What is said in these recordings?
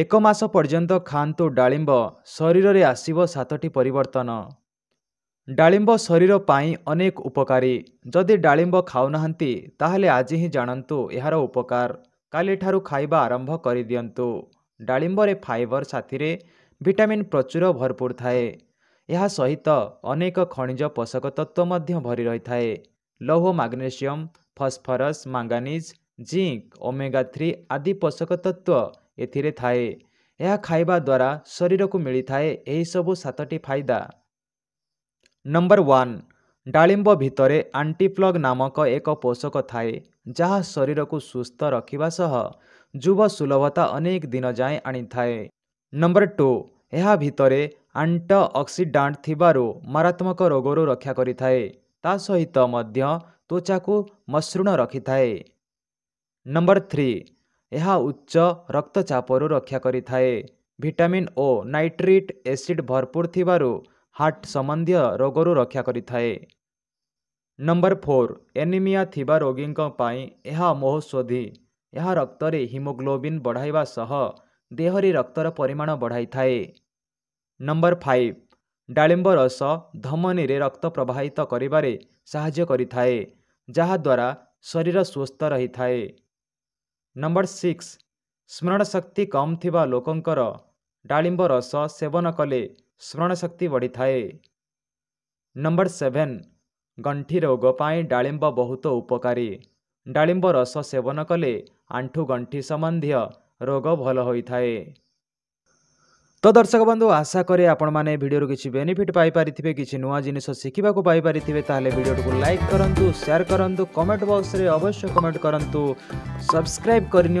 ଏକ ମାସ ପର୍ଯ୍ୟନ୍ତ ଖାଆନ୍ତୁ ଡାଳିମ୍ବ ଶରୀରରେ ଆସିବ ସାତଟି ପରିବର୍ତ୍ତନ ଡାଳିମ୍ବ ଶରୀର ପାଇଁ ଅନେକ ଉପକାରୀ ଯଦି ଡାଳିମ୍ବ ଖାଉନାହାନ୍ତି ତାହେଲେ ଆଜି ହିଁ ଜାଣନ୍ତୁ ଏହାର ଉପକାର କାଲିଠାରୁ ଖାଇବା ଆରମ୍ଭ କରିଦିଅନ୍ତୁ ଡାଳିମ୍ବରେ ଫାଇବର ସାଥିରେ ଭିଟାମିନ୍ ପ୍ରଚୁର ଭରପୁର ଥାଏ ଏହା ସହିତ ଅନେକ ଖଣିଜ ପୋଷକ ତତ୍ତ୍ୱ ମଧ୍ୟ ଭରି ରହିଥାଏ ଲୌହ magnesium phosphorus manganese zinc omega three ଆଦି ପୋଷକ ତତ୍ତ୍ୱ ଏଥିରେ ଥାଏ ଏହା ଖାଇବା ଦ୍ୱାରା ଶରୀରକୁ ମିଳିଥାଏ ଏହିସବୁ ସାତଟି ଫାଇଦା ନମ୍ବର ୱାନ୍ ଡାଳିମ୍ବ ଭିତରେ ଆଣ୍ଟିପ୍ଲଗ୍ ନାମକ ଏକ ପୋଷକ ଥାଏ ଯାହା ଶରୀରକୁ ସୁସ୍ଥ ରଖିବା ସହ ଯୁବ ସୁଲଭତା ଅନେକ ଦିନ ଯାଏଁ ଆଣିଥାଏ ନମ୍ବର ଟୁ ଏହା ଭିତରେ ଆଣ୍ଟ ଅକ୍ସିଡାଣ୍ଟ ଥିବାରୁ ମାରାତ୍ମକ ରୋଗରୁ ରକ୍ଷା କରିଥାଏ ତା ସହିତ ମଧ୍ୟ ତ୍ୱଚାକୁ ମସୃଣ ରଖିଥାଏ ନମ୍ବର ଥ୍ରୀ ଏହା ଉଚ୍ଚ ରକ୍ତଚାପରୁ ରକ୍ଷା କରିଥାଏ ଭିଟାମିନ୍ ଓ ନାଇଟ୍ରିଟ୍ ଏସିଡ୍ ଭରପୁର ଥିବାରୁ ହାର୍ଟ ସମ୍ବନ୍ଧୀୟ ରୋଗରୁ ରକ୍ଷା କରିଥାଏ ନମ୍ବର ଫୋର୍ ଏନିମିଆ ଥିବା ରୋଗୀଙ୍କ ପାଇଁ ଏହା ମହୌଷଧୀ ଏହା ରକ୍ତରେ ହିମୋଗ୍ଲୋବିନ୍ ବଢ଼ାଇବା ସହ ଦେହରେ ରକ୍ତର ପରିମାଣ ବଢ଼ାଇଥାଏ ନମ୍ବର ଫାଇଭ୍ ଡାଳିମ୍ବ ରସ ଧମନୀରେ ରକ୍ତ ପ୍ରବାହିତ କରିବାରେ ସାହାଯ୍ୟ କରିଥାଏ ଯାହାଦ୍ୱାରା ଶରୀର ସୁସ୍ଥ ରହିଥାଏ ନମ୍ବର ସିକ୍ସ ସ୍ମରଣ ଶକ୍ତି କମ୍ ଥିବା ଲୋକଙ୍କର ଡାଳିମ୍ବ ରସ ସେବନ କଲେ ସ୍ମରଣ ଶକ୍ତି ବଢ଼ିଥାଏ ନମ୍ବର ସେଭେନ୍ ଗଣ୍ଠି ରୋଗ ପାଇଁ ଡାଳିମ୍ବ ବହୁତ ଉପକାରୀ ଡାଳିମ୍ବ ରସ ସେବନ କଲେ ଆଣ୍ଠୁ ଗଣ୍ଠି ସମ୍ବନ୍ଧୀୟ ରୋଗ ଭଲ ହୋଇଥାଏ तो दर्शक बन्धु आशा कि आपियो कि बेनिफिट पापारिथ्यो कि नयाँ जिनिस सिक्किथे तिडियो लकु सेयर कमेन्ट रे अवश्य कमेन्ट गरु सब्सक्राइब गरिम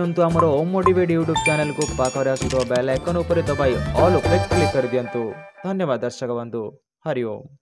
मोडेट युट्युब च्याने पासको बेल आइकन उसले दबाई अलिक क्लिक गरिदिनु धन्यवाद दर्शक बन्धु हरि